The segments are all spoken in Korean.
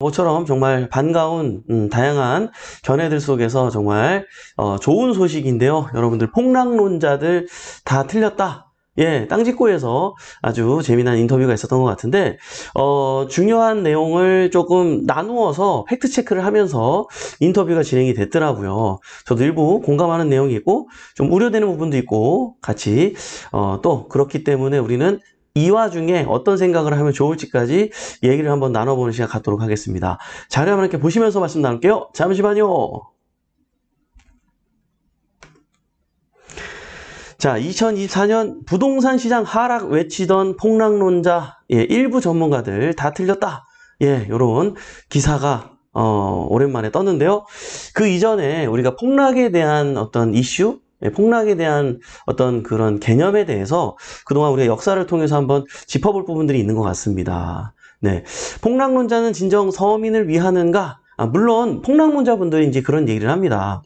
모처럼 정말 반가운 음, 다양한 견해들 속에서 정말 어, 좋은 소식인데요. 여러분들 폭락론자들 다 틀렸다. 예, 땅짓고에서 아주 재미난 인터뷰가 있었던 것 같은데 어, 중요한 내용을 조금 나누어서 팩트 체크를 하면서 인터뷰가 진행이 됐더라고요. 저도 일부 공감하는 내용이 있고 좀 우려되는 부분도 있고 같이 어, 또 그렇기 때문에 우리는 이 와중에 어떤 생각을 하면 좋을지까지 얘기를 한번 나눠보는 시간 갖도록 하겠습니다. 자료 한번 이렇게 보시면서 말씀 나눌게요. 잠시만요. 자, 2024년 부동산 시장 하락 외치던 폭락론자 예, 일부 전문가들 다 틀렸다. 예, 요런 기사가 어, 오랜만에 떴는데요. 그 이전에 우리가 폭락에 대한 어떤 이슈 예, 폭락에 대한 어떤 그런 개념에 대해서 그동안 우리가 역사를 통해서 한번 짚어볼 부분들이 있는 것 같습니다. 네. 폭락론자는 진정 서민을 위하는가? 아, 물론 폭락론자분들이 이제 그런 얘기를 합니다.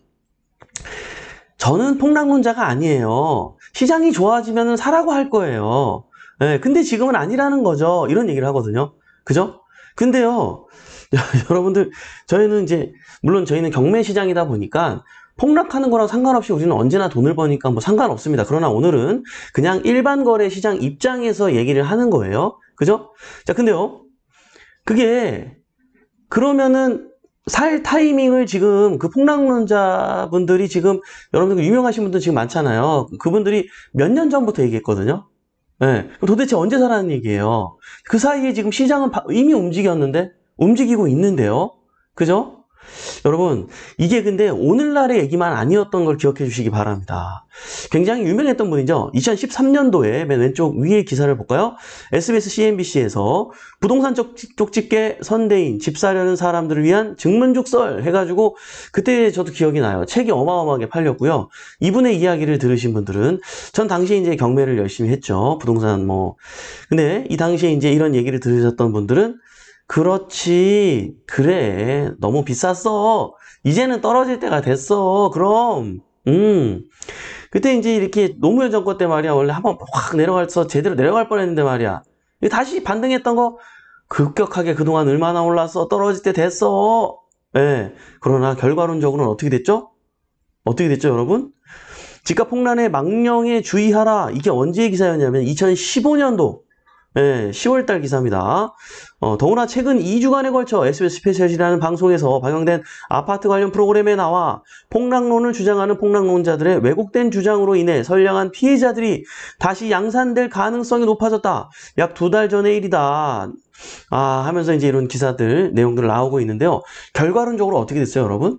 저는 폭락론자가 아니에요. 시장이 좋아지면 사라고 할 거예요. 네, 근데 지금은 아니라는 거죠. 이런 얘기를 하거든요. 그죠? 근데요, 여러분들, 저희는 이제, 물론 저희는 경매 시장이다 보니까 폭락하는 거랑 상관없이 우리는 언제나 돈을 버니까 뭐 상관없습니다. 그러나 오늘은 그냥 일반 거래 시장 입장에서 얘기를 하는 거예요. 그죠? 자, 근데요. 그게 그러면은 살 타이밍을 지금 그 폭락론자분들이 지금 여러분들 그 유명하신 분들 지금 많잖아요. 그분들이 몇 년 전부터 얘기했거든요. 네, 도대체 언제 사라는 얘기예요. 그 사이에 지금 시장은 이미 움직였는데 움직이고 있는데요. 그죠? 여러분 이게 근데 오늘날의 얘기만 아니었던 걸 기억해 주시기 바랍니다. 굉장히 유명했던 분이죠. 2013년도에 맨 왼쪽 위에 기사를 볼까요? SBS CNBC에서 부동산 쪽, 집게 선대인 집사려는 사람들을 위한 증문죽설 해가지고 그때 저도 기억이 나요. 책이 어마어마하게 팔렸고요. 이분의 이야기를 들으신 분들은 전 당시에 이제 경매를 열심히 했죠. 부동산 뭐 근데 이 당시에 이제 이런 얘기를 들으셨던 분들은 그렇지 그래 너무 비쌌어 이제는 떨어질 때가 됐어 그럼 음 그때 이제 이렇게 노무현 정권 때 말이야 원래 한번 확 내려가서 제대로 내려갈 뻔했는데 말이야 다시 반등했던 거 급격하게 그동안 얼마나 올랐어 떨어질 때 됐어 예 네. 그러나 결과론적으로는 어떻게 됐죠 어떻게 됐죠 여러분 집값 폭락의 망령에 주의하라 이게 언제의 기사였냐면 2015년도 네, 예, 10월달 기사입니다. 어, 더구나 최근 2주간에 걸쳐 SBS 스페셜이라는 방송에서 방영된 아파트 관련 프로그램에 나와 폭락론을 주장하는 폭락론자들의 왜곡된 주장으로 인해 선량한 피해자들이 다시 양산될 가능성이 높아졌다. 약 두 달 전의 일이다. 아, 하면서 이제 이런 기사들, 내용들 나오고 있는데요. 결과론적으로 어떻게 됐어요, 여러분?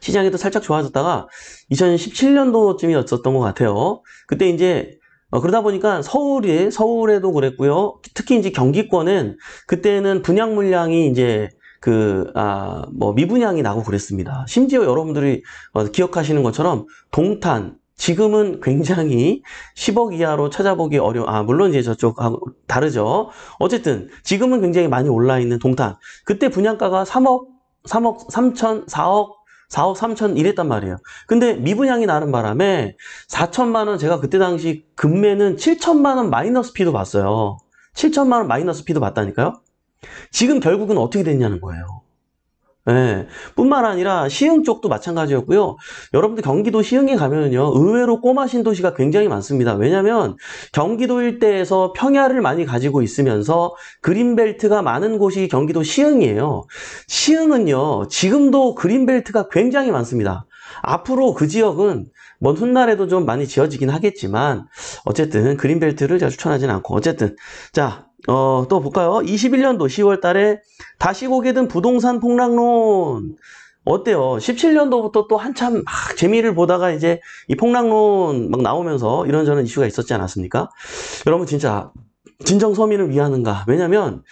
시장이 또 살짝 좋아졌다가 2017년도쯤이었었던 것 같아요. 그때 이제 어, 그러다 보니까 서울이 서울에도 그랬고요. 특히 이제 경기권은 그때는 분양 물량이 이제 그, 아, 뭐, 미분양이 나고 그랬습니다. 심지어 여러분들이 어, 기억하시는 것처럼 동탄, 지금은 굉장히 10억 이하로 찾아보기 어려워. 아, 물론 이제 저쪽하고 다르죠. 어쨌든 지금은 굉장히 많이 올라 있는 동탄. 그때 분양가가 3억, 3억, 3천, 4억 4억 3천 이랬단 말이에요. 근데 미분양이 나는 바람에 4천만 원 제가 그때 당시 금매는 7천만 원 마이너스 피도 봤어요. 7천만 원 마이너스 피도 봤다니까요. 지금 결국은 어떻게 됐냐는 거예요. 예. 뿐만 아니라 시흥 쪽도 마찬가지였고요. 여러분들 경기도 시흥에 가면요. 의외로 꼬마 신도시가 굉장히 많습니다. 왜냐하면 경기도 일대에서 평야를 많이 가지고 있으면서 그린벨트가 많은 곳이 경기도 시흥이에요. 시흥은요. 지금도 그린벨트가 굉장히 많습니다. 앞으로 그 지역은 먼 훗날에도 좀 많이 지어지긴 하겠지만 어쨌든 그린벨트를 제가 추천하진 않고 어쨌든 자 어, 또 볼까요? 21년도 10월 달에 다시 고개 든 부동산 폭락론. 어때요? 17년도부터 또 한참 막 재미를 보다가 이제 이 폭락론 막 나오면서 이런저런 이슈가 있었지 않았습니까? 여러분 진짜 진정 서민을 위하는가? 왜냐면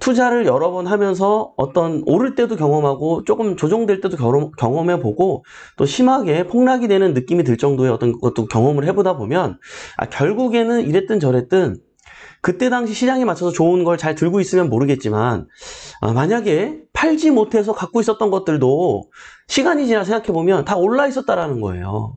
투자를 여러 번 하면서 어떤 오를 때도 경험하고 조금 조정될 때도 경험, 해 보고 또 심하게 폭락이 되는 느낌이 들 정도의 어떤 것도 경험을 해보다 보면 아, 결국에는 이랬든 저랬든 그때 당시 시장에 맞춰서 좋은 걸 잘 들고 있으면 모르겠지만 아, 만약에 팔지 못해서 갖고 있었던 것들도 시간이 지나 생각해보면 다 올라 있었다라는 거예요.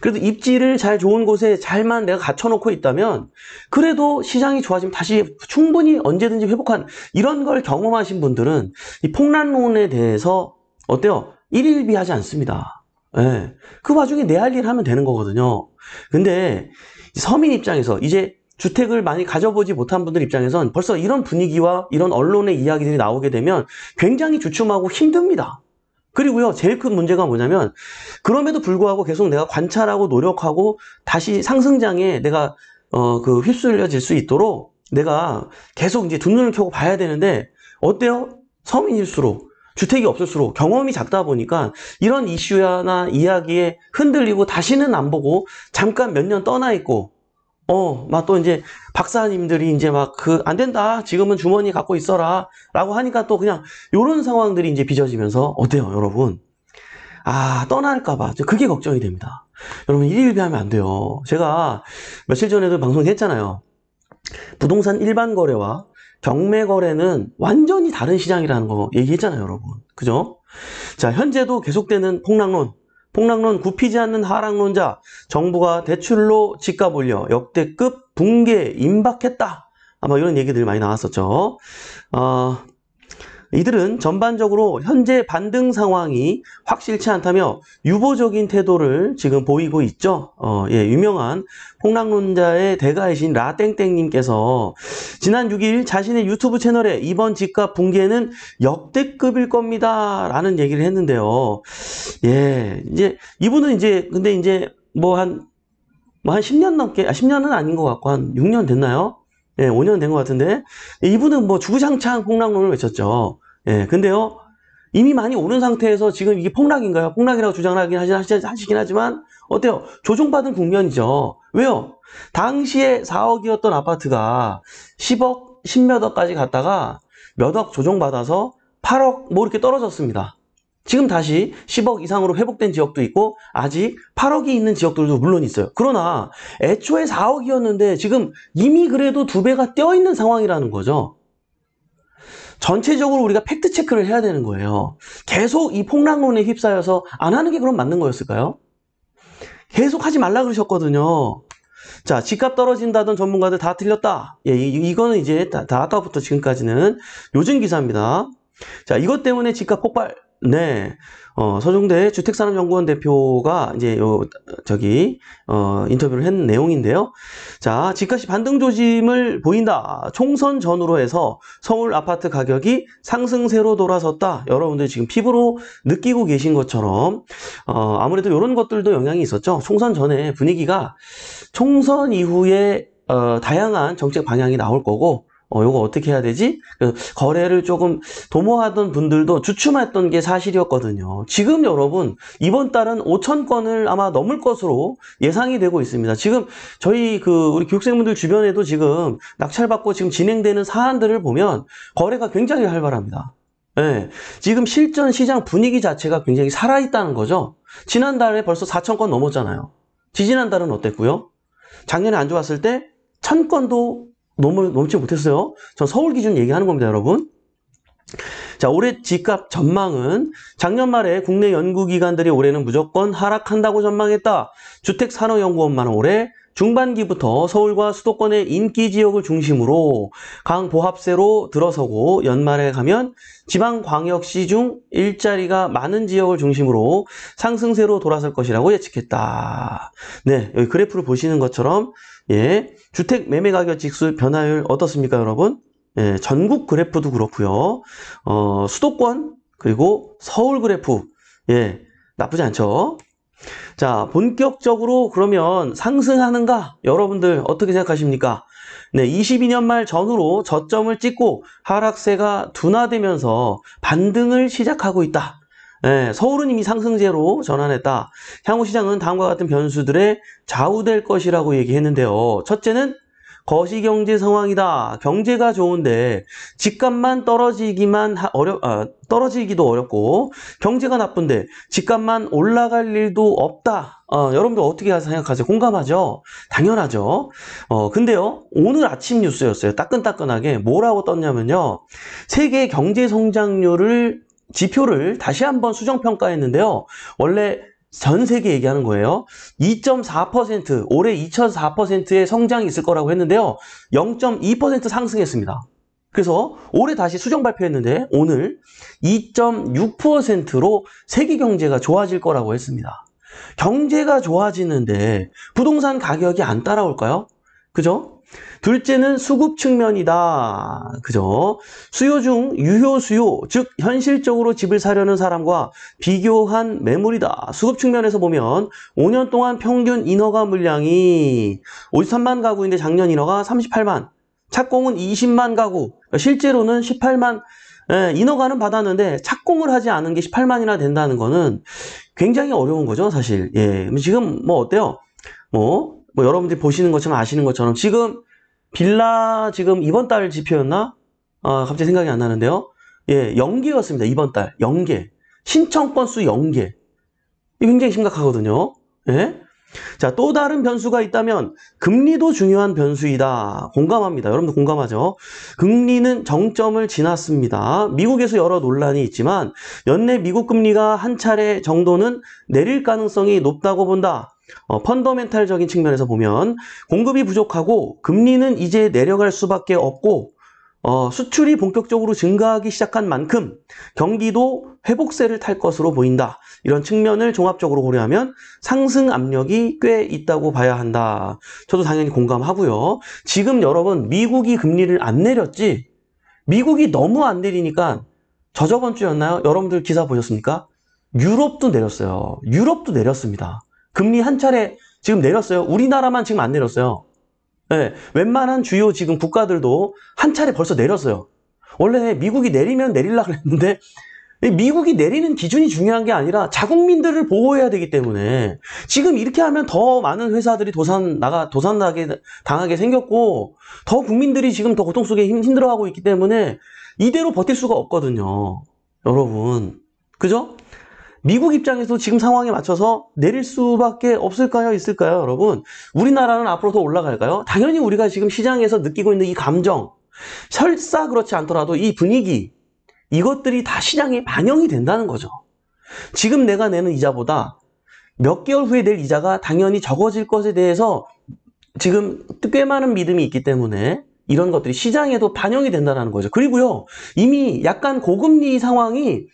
그래도 입지를 잘 좋은 곳에 잘만 내가 갖춰놓고 있다면 그래도 시장이 좋아지면 다시 충분히 언제든지 회복한 이런 걸 경험하신 분들은 이 폭락론에 대해서 어때요? 일일비하지 않습니다. 예. 그 와중에 내 할일 하면 되는 거거든요. 근데 서민 입장에서 이제 주택을 많이 가져보지 못한 분들 입장에선 벌써 이런 분위기와 이런 언론의 이야기들이 나오게 되면 굉장히 주춤하고 힘듭니다. 그리고요, 제일 큰 문제가 뭐냐면, 그럼에도 불구하고 계속 내가 관찰하고 노력하고 다시 상승장에 내가, 어, 그 휩쓸려질 수 있도록 내가 계속 이제 두 눈을 켜고 봐야 되는데, 어때요? 서민일수록, 주택이 없을수록 경험이 작다 보니까 이런 이슈나 이야기에 흔들리고 다시는 안 보고 잠깐 몇 년 떠나 있고 어, 막 또 이제 박사님들이 이제 막 그 안 된다. 지금은 주머니 갖고 있어라. 라고 하니까 또 그냥 이런 상황들이 이제 빚어지면서 어때요, 여러분? 아, 떠날까 봐. 그게 걱정이 됩니다. 여러분 일일비하면 안 돼요. 제가 며칠 전에도 방송했잖아요. 부동산 일반 거래와 경매 거래는 완전히 다른 시장이라는 거 얘기했잖아요, 여러분. 그죠? 자, 현재도 계속되는 폭락론 폭락론 굽히지 않는 하락론자 정부가 대출로 집값 올려 역대급 붕괴 임박했다 아마 이런 얘기들이 많이 나왔었죠 어, 이들은 전반적으로 현재 반등 상황이 확실치 않다며 유보적인 태도를 지금 보이고 있죠. 어, 예, 유명한 폭락론자의 대가이신 라땡땡님께서 지난 6일 자신의 유튜브 채널에 이번 집값 붕괴는 역대급일 겁니다. 라는 얘기를 했는데요. 예, 이제 이분은 이제 근데 이제 뭐 한 뭐 한 10년 넘게, 아, 10년은 아닌 것 같고, 한 6년 됐나요? 예, 5년 된 것 같은데 이분은 뭐 주구장창 폭락론을 외쳤죠. 예, 근데요 이미 많이 오른 상태에서 지금 이게 폭락인가요? 폭락이라고 주장 하긴 하시긴 하지만 어때요? 조정받은 국면이죠. 왜요? 당시에 4억이었던 아파트가 10억, 10몇 억까지 갔다가 몇억 조정받아서 8억 뭐 이렇게 떨어졌습니다. 지금 다시 10억 이상으로 회복된 지역도 있고 아직 8억이 있는 지역들도 물론 있어요. 그러나 애초에 4억이었는데 지금 이미 그래도 두 배가 떼어 있는 상황이라는 거죠. 전체적으로 우리가 팩트 체크를 해야 되는 거예요. 계속 이 폭락론에 휩싸여서 안 하는 게 그럼 맞는 거였을까요? 계속 하지 말라 그러셨거든요. 자, 집값 떨어진다던 전문가들 다 틀렸다. 예, 이, 거는 이제 다, 다 아까부터 지금까지는 요즘 기사입니다. 자, 이것 때문에 집값 폭발 네, 어, 서중대 주택산업연구원 대표가 이제 요 저기 어, 인터뷰를 한 내용인데요. 자, 집값이 반등 조짐을 보인다. 총선 전후로 해서 서울 아파트 가격이 상승세로 돌아섰다. 여러분들 지금 피부로 느끼고 계신 것처럼 어, 아무래도 이런 것들도 영향이 있었죠. 총선 전에 분위기가 총선 이후에 어, 다양한 정책 방향이 나올 거고 어, 요거 어떻게 해야 되지? 거래를 조금 도모하던 분들도 주춤했던 게 사실이었거든요. 지금 여러분, 이번 달은 5천건을 아마 넘을 것으로 예상이 되고 있습니다. 지금 저희 그 우리 교육생분들 주변에도 지금 낙찰받고 지금 진행되는 사안들을 보면 거래가 굉장히 활발합니다. 예, 지금 실전 시장 분위기 자체가 굉장히 살아있다는 거죠. 지난달에 벌써 4천건 넘었잖아요. 지지난달은 어땠고요? 작년에 안 좋았을 때천건도 너무 넘지 못했어요. 전 서울 기준 얘기하는 겁니다, 여러분. 자, 올해 집값 전망은 작년 말에 국내 연구기관들이 올해는 무조건 하락한다고 전망했다. 주택산업연구원만 올해 중반기부터 서울과 수도권의 인기 지역을 중심으로 강보합세로 들어서고 연말에 가면 지방광역시 중 일자리가 많은 지역을 중심으로 상승세로 돌아설 것이라고 예측했다. 네, 여기 그래프를 보시는 것처럼 예, 주택 매매 가격 지수 변화율 어떻습니까, 여러분? 예, 전국 그래프도 그렇고요. 어, 수도권 그리고 서울 그래프 예, 나쁘지 않죠? 자, 본격적으로 그러면 상승하는가? 여러분들 어떻게 생각하십니까? 네, 22년 말 전후로 저점을 찍고 하락세가 둔화되면서 반등을 시작하고 있다. 네, 서울은 이미 상승세로 전환했다. 향후 시장은 다음과 같은 변수들에 좌우될 것이라고 얘기했는데요. 첫째는 거시경제 상황이다. 경제가 좋은데 집값만 떨어지기만 어려 아, 떨어지기도 어렵고 경제가 나쁜데 집값만 올라갈 일도 없다. 어, 여러분들 어떻게 생각하세요? 공감하죠? 당연하죠. 어, 근데요, 오늘 아침 뉴스였어요. 따끈따끈하게 뭐라고 떴냐면요. 세계 경제 성장률을 지표를 다시 한번 수정평가했는데요. 원래 전 세계 얘기하는 거예요. 2.4% 올해 2.4%의 성장이 있을 거라고 했는데요. 0.2% 상승했습니다. 그래서 올해 다시 수정 발표했는데 오늘 2.6%로 세계 경제가 좋아질 거라고 했습니다. 경제가 좋아지는데 부동산 가격이 안 따라올까요? 그죠? 둘째는 수급 측면이다. 그죠? 수요 중 유효 수요, 즉 현실적으로 집을 사려는 사람과 비교한 매물이다. 수급 측면에서 보면 5년 동안 평균 인허가 물량이 53만 가구인데 작년 인허가 38만, 착공은 20만 가구, 그러니까 실제로는 18만 예, 인허가는 받았는데 착공을 하지 않은 게 18만이나 된다는 거는 굉장히 어려운 거죠, 사실. 예, 지금 뭐 어때요? 뭐, 뭐 여러분들이 보시는 것처럼 아시는 것처럼 지금 빌라 지금 이번 달 지표였나? 아, 갑자기 생각이 안 나는데요. 예, 연계였습니다. 이번 달. 연계. 신청 건수 연계. 굉장히 심각하거든요. 예? 자, 또 다른 변수가 있다면 금리도 중요한 변수이다. 공감합니다. 여러분도 공감하죠? 금리는 정점을 지났습니다. 미국에서 여러 논란이 있지만 연내 미국 금리가 한 차례 정도는 내릴 가능성이 높다고 본다. 어, 펀더멘탈적인 측면에서 보면 공급이 부족하고 금리는 이제 내려갈 수밖에 없고 어, 수출이 본격적으로 증가하기 시작한 만큼 경기도 회복세를 탈 것으로 보인다. 이런 측면을 종합적으로 고려하면 상승 압력이 꽤 있다고 봐야 한다. 저도 당연히 공감하고요. 지금 여러분 미국이 금리를 안 내렸지 미국이 너무 안 내리니까 저저번 주였나요? 여러분들 기사 보셨습니까? 유럽도 내렸어요. 유럽도 내렸습니다. 금리 한 차례 지금 내렸어요. 우리나라만 지금 안 내렸어요. 네, 웬만한 주요 지금 국가들도 한 차례 벌써 내렸어요. 원래 미국이 내리면 내릴라 그랬는데 미국이 내리는 기준이 중요한 게 아니라 자국민들을 보호해야 되기 때문에 지금 이렇게 하면 더 많은 회사들이 도산 나가 도산 나게 당하게 생겼고 더 국민들이 지금 더 고통 속에 힘들어하고 있기 때문에 이대로 버틸 수가 없거든요. 여러분. 그죠? 미국 입장에서 지금 상황에 맞춰서 내릴 수밖에 없을까요? 있을까요? 여러분 우리나라는 앞으로 더 올라갈까요? 당연히 우리가 지금 시장에서 느끼고 있는 이 감정 설사 그렇지 않더라도 이 분위기 이것들이 다 시장에 반영이 된다는 거죠. 지금 내가 내는 이자보다 몇 개월 후에 낼 이자가 당연히 적어질 것에 대해서 지금 꽤 많은 믿음이 있기 때문에 이런 것들이 시장에도 반영이 된다는 거죠. 그리고요, 이미 약간 고금리 상황이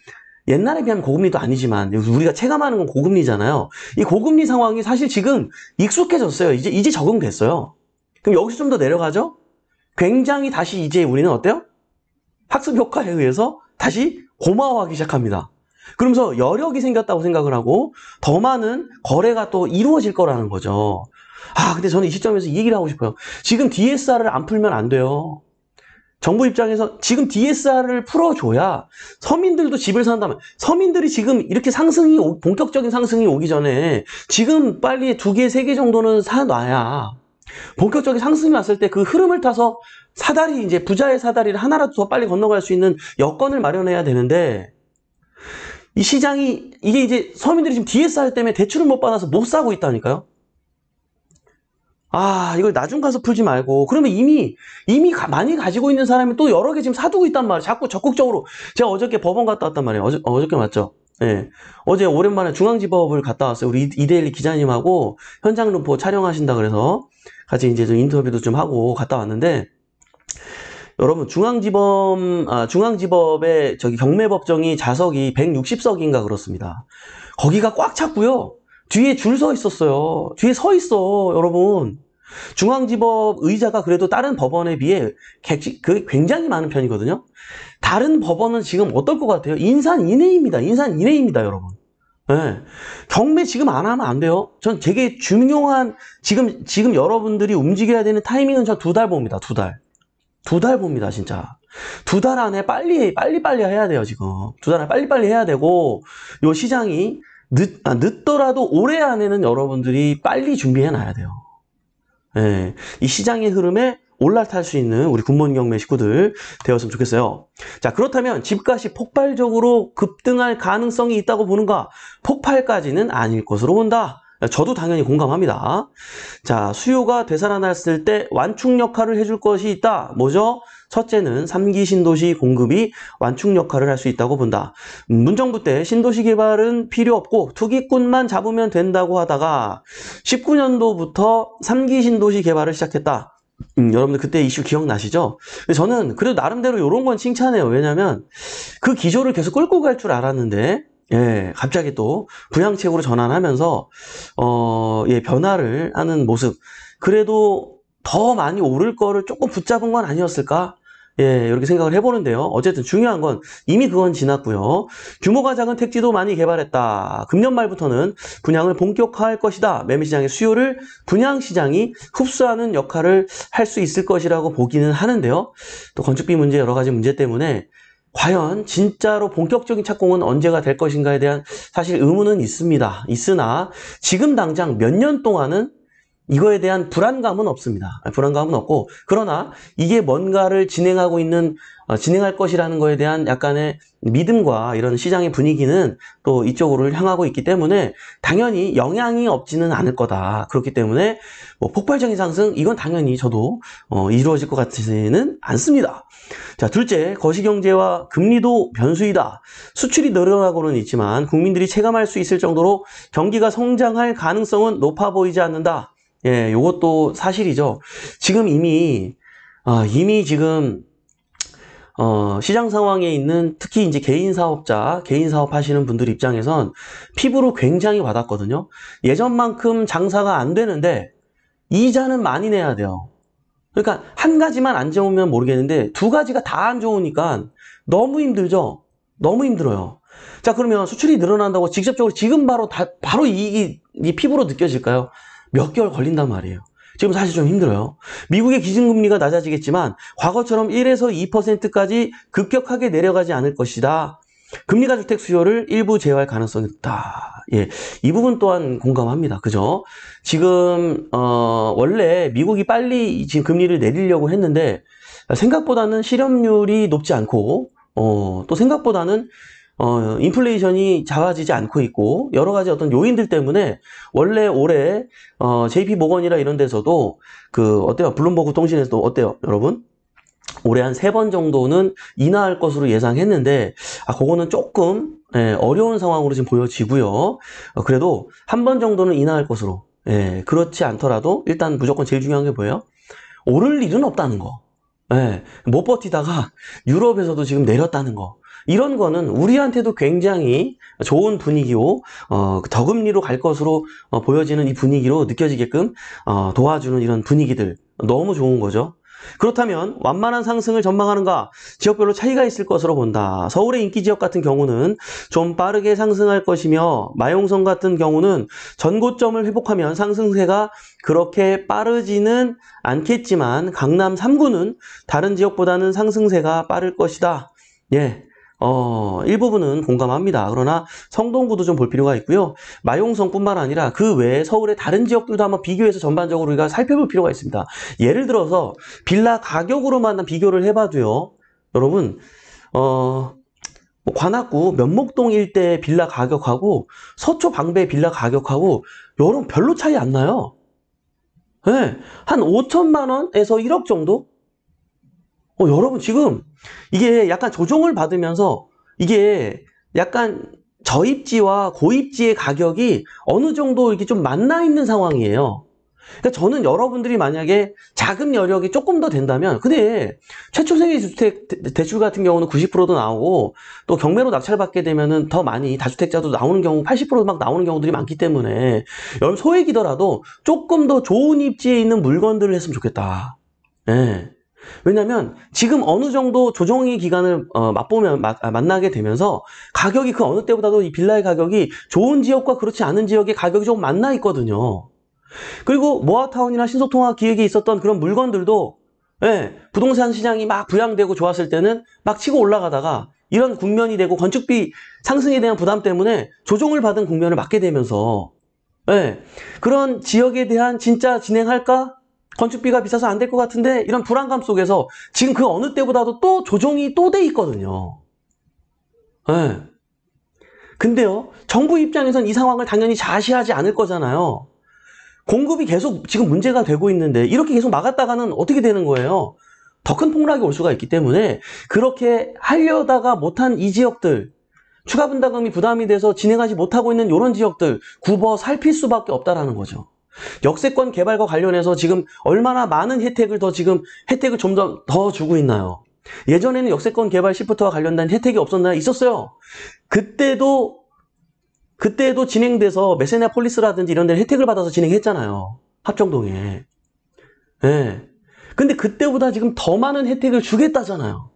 옛날에 비하면 고금리도 아니지만 우리가 체감하는 건 고금리잖아요. 이 고금리 상황이 사실 지금 익숙해졌어요. 이제 이제 적응됐어요. 그럼 여기서 좀 더 내려가죠? 굉장히 다시 이제 우리는 어때요? 학습 효과에 의해서 다시 고마워하기 시작합니다. 그러면서 여력이 생겼다고 생각을 하고 더 많은 거래가 또 이루어질 거라는 거죠. 아, 근데 저는 이 시점에서 이 얘기를 하고 싶어요. 지금 DSR을 안 풀면 안 돼요. 정부 입장에서 지금 DSR을 풀어줘야 서민들도 집을 산다면 서민들이 지금 이렇게 상승이 오, 본격적인 상승이 오기 전에 지금 빨리 두 개, 세 개 정도는 사놔야 본격적인 상승이 왔을 때 그 흐름을 타서 사다리 이제 부자의 사다리를 하나라도 더 빨리 건너갈 수 있는 여건을 마련해야 되는데 이 시장이 이게 이제 서민들이 지금 DSR 때문에 대출을 못 받아서 못 사고 있다니까요. 아 이걸 나중 가서 풀지 말고 그러면 이미 이미 가, 많이 가지고 있는 사람이 또 여러 개 지금 사두고 있단 말이에요 자꾸 적극적으로 제가 어저께 법원 갔다 왔단 말이에요 어저, 어저께 맞죠 예 네. 어제 오랜만에 중앙지법을 갔다 왔어요 우리 이데일리 기자님하고 현장 루포 촬영하신다 그래서 같이 이제 좀 인터뷰도 좀 하고 갔다 왔는데 여러분 중앙지법 아, 중앙지법의 저기 경매법정이 자석이 160석인가 그렇습니다 거기가 꽉 찼고요 뒤에 줄 서 있었어요 뒤에 서 있어 여러분 중앙지법 의자가 그래도 다른 법원에 비해 객그 굉장히 많은 편이거든요. 다른 법원은 지금 어떨 것 같아요? 인산 이내입니다 인산 이내입니다 여러분. 네. 경매 지금 안 하면 안 돼요. 전 되게 중요한 지금 지금 여러분들이 움직여야 되는 타이밍은 전 두 달 봅니다. 두 달. 두 달 봅니다, 진짜. 두 달 안에 빨리 빨리 빨리 해야 돼요, 지금. 두 달 안에 빨리 빨리 해야 되고 요 시장이 늦, 아, 늦더라도 올해 안에는 여러분들이 빨리 준비해 놔야 돼요. 예, 이 시장의 흐름에 올라탈 수 있는 우리 군무원 경매 식구들 되었으면 좋겠어요. 자, 그렇다면 집값이 폭발적으로 급등할 가능성이 있다고 보는가? 폭발까지는 아닐 것으로 본다. 저도 당연히 공감합니다. 자, 수요가 되살아났을 때 완충 역할을 해줄 것이 있다. 뭐죠? 첫째는 3기 신도시 공급이 완충 역할을 할 수 있다고 본다. 문정부 때 신도시 개발은 필요 없고 투기꾼만 잡으면 된다고 하다가 19년도부터 3기 신도시 개발을 시작했다. 음, 여러분들 그때 이슈 기억나시죠? 저는 그래도 나름대로 이런 건 칭찬해요. 왜냐면 하그 기조를 계속 끌고 갈 줄 알았는데 예, 갑자기 또 부양책으로 전환하면서 어, 예, 변화를 하는 모습 그래도 더 많이 오를 거를 조금 붙잡은 건 아니었을까? 예, 이렇게 생각을 해보는데요. 어쨌든 중요한 건 이미 그건 지났고요. 규모가 작은 택지도 많이 개발했다. 금년 말부터는 분양을 본격화할 것이다. 매매시장의 수요를 분양시장이 흡수하는 역할을 할 수 있을 것이라고 보기는 하는데요. 또 건축비 문제 여러 가지 문제 때문에 과연 진짜로 본격적인 착공은 언제가 될 것인가에 대한 사실 의문은 있습니다. 있으나 지금 당장 몇 년 동안은 이거에 대한 불안감은 없습니다. 아, 불안감은 없고 그러나 이게 뭔가를 진행하고 있는 어, 진행할 것이라는 거에 대한 약간의 믿음과 이런 시장의 분위기는 또 이쪽으로 향하고 있기 때문에 당연히 영향이 없지는 않을 거다. 그렇기 때문에 뭐 폭발적인 상승 이건 당연히 저도 어, 이루어질 것 같지는 않습니다. 자 둘째 거시경제와 금리도 변수이다. 수출이 늘어나고는 있지만 국민들이 체감할 수 있을 정도로 경기가 성장할 가능성은 높아 보이지 않는다. 예, 요것도 사실이죠. 지금 이미, 어, 이미 지금, 어, 시장 상황에 있는 특히 이제 개인 사업자, 개인 사업 하시는 분들 입장에선 피부로 굉장히 받았거든요. 예전만큼 장사가 안 되는데 이자는 많이 내야 돼요. 그러니까 한 가지만 안 좋으면 모르겠는데 두 가지가 다 안 좋으니까 너무 힘들죠. 너무 힘들어요. 자 그러면 수출이 늘어난다고 직접적으로 지금 바로 다, 바로 이이이 피부로 느껴질까요? 몇 개월 걸린단 말이에요. 지금 사실 좀 힘들어요. 미국의 기준금리가 낮아지겠지만 과거처럼 1에서 2%까지 급격하게 내려가지 않을 것이다. 금리가 주택 수요를 일부 제어할 가능성이 있다. 예. 이 부분 또한 공감합니다. 그죠? 지금, 어, 원래 미국이 빨리 지금 금리를 내리려고 했는데, 생각보다는 실업률이 높지 않고, 어, 또 생각보다는 어, 인플레이션이 작아지지 않고 있고 여러 가지 어떤 요인들 때문에 원래 올해 어, JP 모건이라 이런 데서도 그 어때요? 블룸버그 통신에서도 어때요, 여러분? 올해 한 세 번 정도는 인하할 것으로 예상했는데 아 그거는 조금 예, 어려운 상황으로 지금 보여지고요. 어, 그래도 한 번 정도는 인하할 것으로 예, 그렇지 않더라도 일단 무조건 제일 중요한 게 뭐예요? 오를 일은 없다는 거. 예, 못 버티다가 유럽에서도 지금 내렸다는 거. 이런 거는 우리한테도 굉장히 좋은 분위기고 어, 저금리로 갈 것으로 어, 보여지는 이 분위기로 느껴지게끔 어, 도와주는 이런 분위기들 너무 좋은 거죠. 그렇다면 완만한 상승을 전망하는가 지역별로 차이가 있을 것으로 본다. 서울의 인기 지역 같은 경우는 좀 빠르게 상승할 것이며 마용성 같은 경우는 전고점을 회복하면 상승세가 그렇게 빠르지는 않겠지만 강남 3구는 다른 지역보다는 상승세가 빠를 것이다. 예. 어, 일부분은 공감합니다. 그러나 성동구도 좀 볼 필요가 있고요. 마용성뿐만 아니라 그 외에 서울의 다른 지역들도 한번 비교해서 전반적으로 우리가 살펴볼 필요가 있습니다. 예를 들어서 빌라 가격으로만 비교를 해봐도요. 여러분 어, 뭐 관악구 면목동 일대 빌라 가격하고 서초 방배 빌라 가격하고 여러분 별로 차이 안 나요. 네, 한 5천만 원에서 1억 정도? 어, 여러분 지금 이게 약간 조정을 받으면서 이게 약간 저입지와 고입지의 가격이 어느 정도 이렇게 좀 만나 있는 상황이에요. 그러니까 저는 여러분들이 만약에 자금 여력이 조금 더 된다면 근데 최초 생의주택 대출 같은 경우는 90%도 나오고 또 경매로 낙찰받게 되면은 더 많이 다주택자도 나오는 경우 80%막 나오는 경우들이 많기 때문에 여러분 소액이더라도 조금 더 좋은 입지에 있는 물건들을 했으면 좋겠다. 예. 네. 왜냐면 지금 어느 정도 조정의 기간을 어, 맛보면 마, 아, 만나게 되면서 가격이 그 어느 때보다도 이 빌라의 가격이 좋은 지역과 그렇지 않은 지역의 가격이 조금 만나 있거든요. 그리고 모아타운이나 신소통화 기획에 있었던 그런 물건들도 예, 부동산 시장이 막 부양되고 좋았을 때는 막 치고 올라가다가 이런 국면이 되고 건축비 상승에 대한 부담 때문에 조정을 받은 국면을 맞게 되면서 예, 그런 지역에 대한 진짜 진행할까? 건축비가 비싸서 안 될 것 같은데 이런 불안감 속에서 지금 그 어느 때보다도 또 조정이 또 돼 있거든요. 네. 근데요 정부 입장에선 이 상황을 당연히 자시하지 않을 거잖아요. 공급이 계속 지금 문제가 되고 있는데 이렇게 계속 막았다가는 어떻게 되는 거예요? 더 큰 폭락이 올 수가 있기 때문에 그렇게 하려다가 못한 이 지역들 추가 분담금이 부담이 돼서 진행하지 못하고 있는 이런 지역들 굽어 살필 수밖에 없다라는 거죠. 역세권 개발과 관련해서 지금 얼마나 많은 혜택을 더 지금 혜택을 점점 더 주고 있나요? 예전에는 역세권 개발 시프트와 관련된 혜택이 없었나요? 있었어요. 그때도 그때도 진행돼서 메세나 폴리스라든지 이런 데 혜택을 받아서 진행했잖아요. 합정동에. 예. 네. 근데 그때보다 지금 더 많은 혜택을 주겠다잖아요.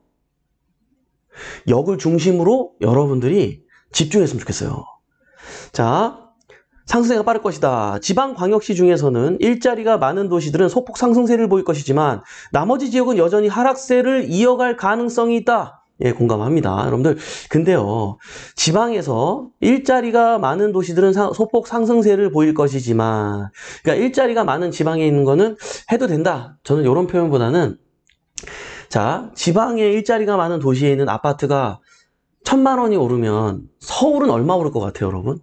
역을 중심으로 여러분들이 집중했으면 좋겠어요. 자, 상승세가 빠를 것이다. 지방광역시 중에서는 일자리가 많은 도시들은 소폭 상승세를 보일 것이지만 나머지 지역은 여전히 하락세를 이어갈 가능성이 있다. 예, 공감합니다. 여러분들, 근데요, 지방에서 일자리가 많은 도시들은 사, 소폭 상승세를 보일 것이지만, 그러니까 일자리가 많은 지방에 있는 거는 해도 된다. 저는 이런 표현보다는, 자, 지방에 일자리가 많은 도시에 있는 아파트가 천만 원이 오르면 서울은 얼마 오를 것 같아요, 여러분?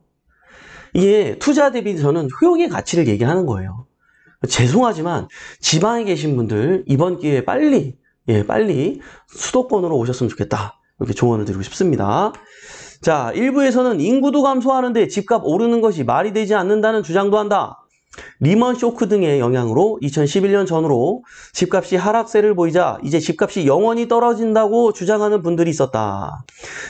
이게 투자 대비 저는 효용의 가치를 얘기하는 거예요. 죄송하지만 지방에 계신 분들 이번 기회에 빨리 예, 빨리 수도권으로 오셨으면 좋겠다. 이렇게 조언을 드리고 싶습니다. 자, 일부에서는 인구도 감소하는데 집값 오르는 것이 말이 되지 않는다는 주장도 한다. 리먼 쇼크 등의 영향으로 2011년 전후로 집값이 하락세를 보이자 이제 집값이 영원히 떨어진다고 주장하는 분들이 있었다.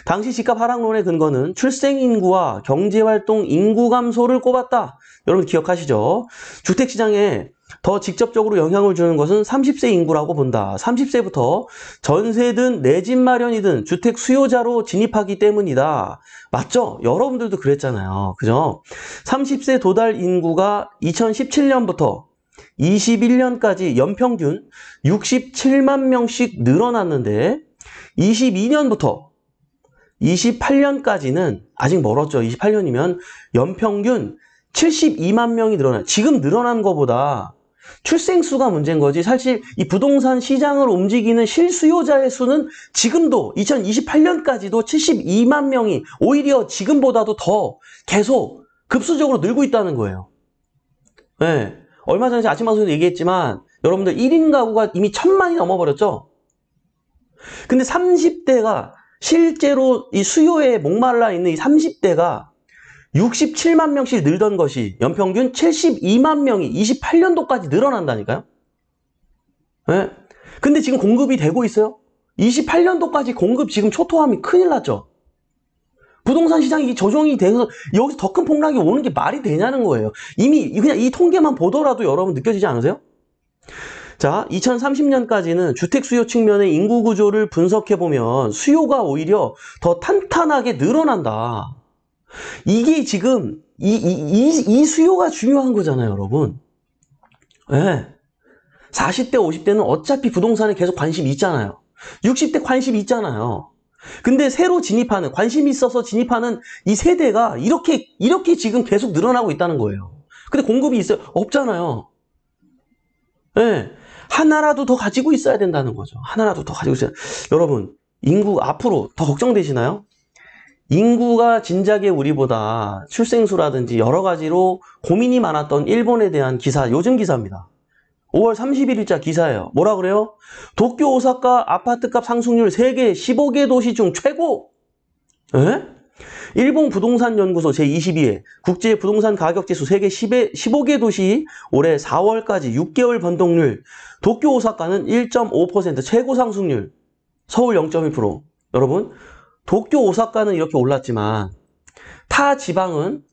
당시 집값 하락론의 근거는 출생인구와 경제활동 인구 감소를 꼽았다. 여러분 기억하시죠? 주택시장에 더 직접적으로 영향을 주는 것은 30세 인구라고 본다. 30세부터 전세든 내 집 마련이든 주택 수요자로 진입하기 때문이다. 맞죠? 여러분들도 그랬잖아요. 그죠? 30세 도달 인구가 2017년부터 21년까지 연평균 67만 명씩 늘어났는데 22년부터 28년까지는 아직 멀었죠. 28년이면 연평균 72만 명이 늘어나 지금 늘어난 것보다 출생수가 문제인 거지 사실 이 부동산 시장을 움직이는 실수요자의 수는 지금도 2028년까지도 72만 명이 오히려 지금보다도 더 계속 급수적으로 늘고 있다는 거예요 네. 얼마 전에 아침 방송에서 얘기했지만 여러분들 1인 가구가 이미 천만이 넘어버렸죠 근데 30대가 실제로 이 수요에 목말라 있는 이 30대가 67만 명씩 늘던 것이 연평균 72만 명이 28년도까지 늘어난다니까요. 네? 근데 지금 공급이 되고 있어요. 28년도까지 공급 지금 초토화하면 큰일 났죠. 부동산 시장이 조정이 돼서 여기서 더 큰 폭락이 오는 게 말이 되냐는 거예요. 이미 그냥 이 통계만 보더라도 여러분 느껴지지 않으세요? 자, 2030년까지는 주택 수요 측면의 인구 구조를 분석해 보면 수요가 오히려 더 탄탄하게 늘어난다. 이게 지금 이, 이, 이, 수요가 중요한 거잖아요 여러분 네. 40대 50대는 어차피 부동산에 계속 관심 이 있잖아요 60대 관심 이 있잖아요 근데 새로 진입하는 관심이 있어서 진입하는 이 세대가 이렇게 이렇게 지금 계속 늘어나고 있다는 거예요 근데 공급이 있어요? 없잖아요 네. 하나라도 더 가지고 있어야 된다는 거죠 하나라도 더 가지고 있어야 여러분 인구 앞으로 더 걱정되시나요? 인구가 진작에 우리보다 출생수라든지 여러 가지로 고민이 많았던 일본에 대한 기사, 요즘 기사입니다. 5월 31일자 기사예요. 뭐라 그래요? 도쿄, 오사카 아파트값 상승률 세계 15개 도시 중 최고! 에? 예? 일본 부동산 연구소 제22회 국제 부동산 가격 지수 세계 10에, 15개 도시 올해 4월까지 6개월 변동률 도쿄 오사카는 1.5% 최고 상승률 서울 0 1 여러분 도쿄, 오사카는 이렇게 올랐지만 타 지방은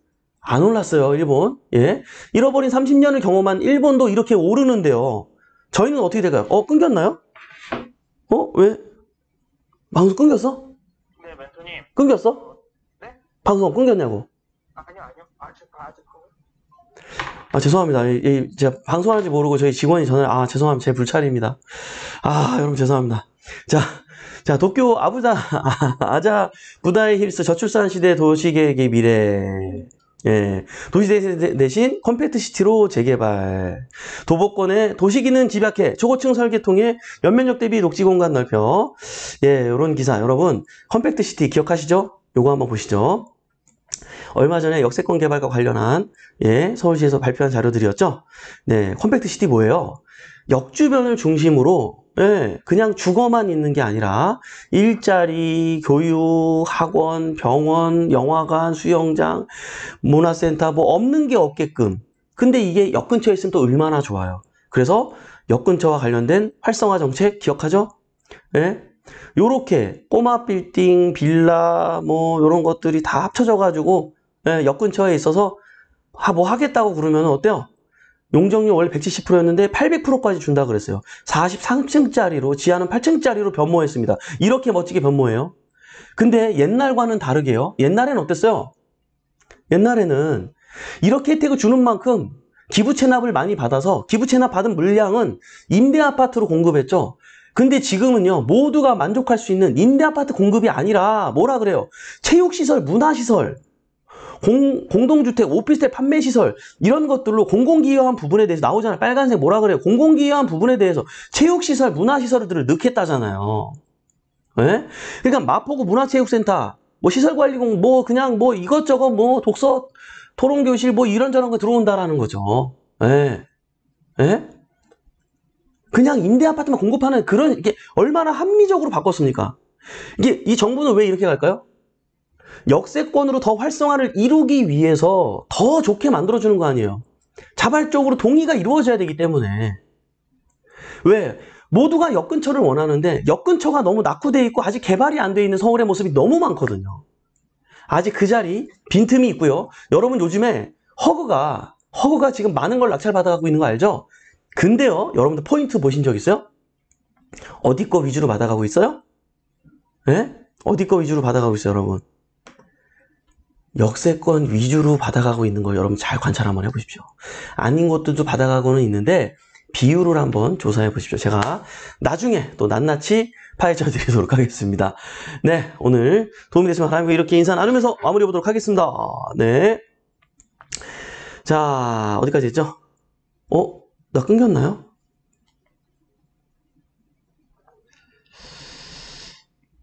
안 올랐어요. 일본. 예. 잃어버린 30년을 경험한 일본도 이렇게 오르는데요. 저희는 어떻게 될까요? 어, 끊겼나요? 어? 왜? 방송 끊겼어? 네, 멘토님. 끊겼어? 어, 네? 방송 끊겼냐고. 아, 아니요, 아니요. 아직, 아직. 아, 죄송합니다. 예, 제가 방송하는지 모르고 저희 직원이 전화를 아, 죄송합니다. 제 불찰입니다. 아, 여러분 죄송합니다. 자. 자, 도쿄 아부자, 아자, 부다의 힐스 저출산 시대 도시계획의 미래. 예. 도시 대신 컴팩트 시티로 재개발. 도보권의 도시기는 집약해. 초고층 설계통에 연면적 대비 녹지 공간 넓혀. 예, 요런 기사. 여러분, 컴팩트 시티 기억하시죠? 요거 한번 보시죠. 얼마 전에 역세권 개발과 관련한 예, 서울시에서 발표한 자료들이었죠. 네, 컴팩트 시티 뭐예요? 역주변을 중심으로 예, 그냥 주거만 있는 게 아니라 일자리, 교육, 학원, 병원, 영화관, 수영장, 문화센터 뭐 없는 게 없게끔 근데 이게 역 근처에 있으면 또 얼마나 좋아요 그래서 역 근처와 관련된 활성화 정책 기억하죠? 예? 요렇게 꼬마 빌딩, 빌라 뭐 요런 것들이 다 합쳐져 가지고 예, 역 근처에 있어서 뭐 하겠다고 그러면 어때요? 용적률 원래 170%였는데 800%까지 준다 그랬어요. 43층짜리로 지하는 8층짜리로 변모했습니다. 이렇게 멋지게 변모해요. 근데 옛날과는 다르게요. 옛날엔 어땠어요? 옛날에는 이렇게 혜택을 주는 만큼 기부 채납을 많이 받아서 기부 채납 받은 물량은 임대 아파트로 공급했죠. 근데 지금은요 모두가 만족할 수 있는 임대 아파트 공급이 아니라 뭐라 그래요 체육시설 문화시설 공, 공동주택, 오피스텔 판매시설 이런 것들로 공공기여한 부분에 대해서 나오잖아요. 빨간색 뭐라 그래요? 공공기여한 부분에 대해서 체육시설, 문화시설들을 넣겠다잖아요. 네? 그러니까 마포구 문화체육센터 뭐 시설관리공 뭐 그냥 뭐 이것저것 뭐 독서 토론교실 뭐 이런저런 거 들어온다라는 거죠. 예. 예? 그냥 임대 아파트만 공급하는 그런 이게 얼마나 합리적으로 바꿨습니까? 이게 이 정부는 왜 이렇게 갈까요? 역세권으로 더 활성화를 이루기 위해서 더 좋게 만들어주는 거 아니에요. 자발적으로 동의가 이루어져야 되기 때문에. 왜? 모두가 역근처를 원하는데 역근처가 너무 낙후돼 있고 아직 개발이 안 돼 있는 서울의 모습이 너무 많거든요. 아직 그 자리 빈틈이 있고요. 여러분 요즘에 허그가 허그가 지금 많은 걸 낙찰받아가고 있는 거 알죠? 근데요, 여러분들 포인트 보신 적 있어요? 어디 거 위주로 받아가고 있어요? 예? 네? 어디 거 위주로 받아가고 있어요, 여러분? 역세권 위주로 받아가고 있는 걸 여러분 잘 관찰 한번 해보십시오. 아닌 것들도 받아가고는 있는데 비율을 한번 조사해 보십시오. 제가 나중에 또 낱낱이 파헤쳐 드리도록 하겠습니다. 네, 오늘 도움이 되시면 하나님과 이렇게 인사 나누면서 마무리해 보도록 하겠습니다. 네. 자, 어디까지 했죠? 어? 나 끊겼나요?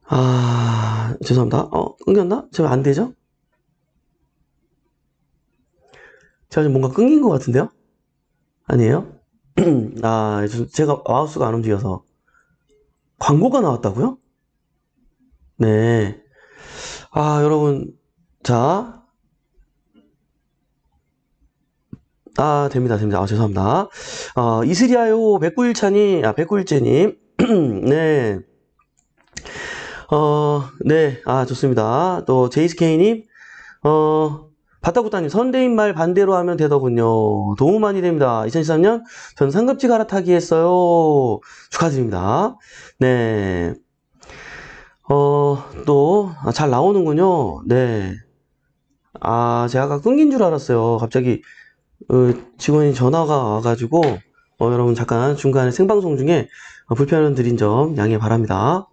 아, 죄송합니다. 어, 끊겼나? 제가 안 되죠? 제가 지금 뭔가 끊긴 것 같은데요? 아니에요? 아, 제가 마우스가 안 움직여서. 광고가 나왔다고요? 네. 아, 여러분. 자. 아, 됩니다. 됩니다. 아, 죄송합니다. 어, 이슬이아요. 109일차님, 아, 109일째님. 네. 어, 네. 아, 좋습니다. 또, 제이스케이님. 어, 바타구타님 선대인 말 반대로 하면 되더군요. 도움 많이 됩니다. 2013년 전 상급지 갈아타기 했어요. 축하드립니다. 네. 어, 또, 아, 잘 나오는군요. 네. 아, 제가 아까 끊긴 줄 알았어요. 갑자기, 어, 직원이 전화가 와가지고, 어, 여러분 잠깐 중간에 생방송 중에 불편을 드린 점 양해 바랍니다.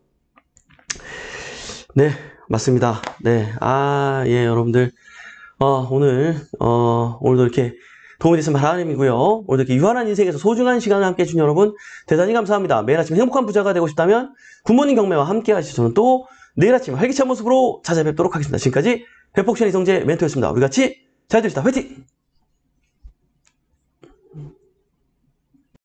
네, 맞습니다. 네, 아, 예, 여러분들. 어, 오늘 어, 오늘도 이렇게 도움이 됐으면 바님이고요 오늘 도 이렇게 유한한 인생에서 소중한 시간을 함께 해주신 여러분 대단히 감사합니다. 매일 아침 행복한 부자가 되고 싶다면 굿모닝 경매와 함께 하시죠. 저는 또 내일 아침 활기찬 모습으로 찾아뵙도록 하겠습니다. 지금까지 회복션 이성재 멘토였습니다. 우리 같이 잘 됩시다. 화이팅!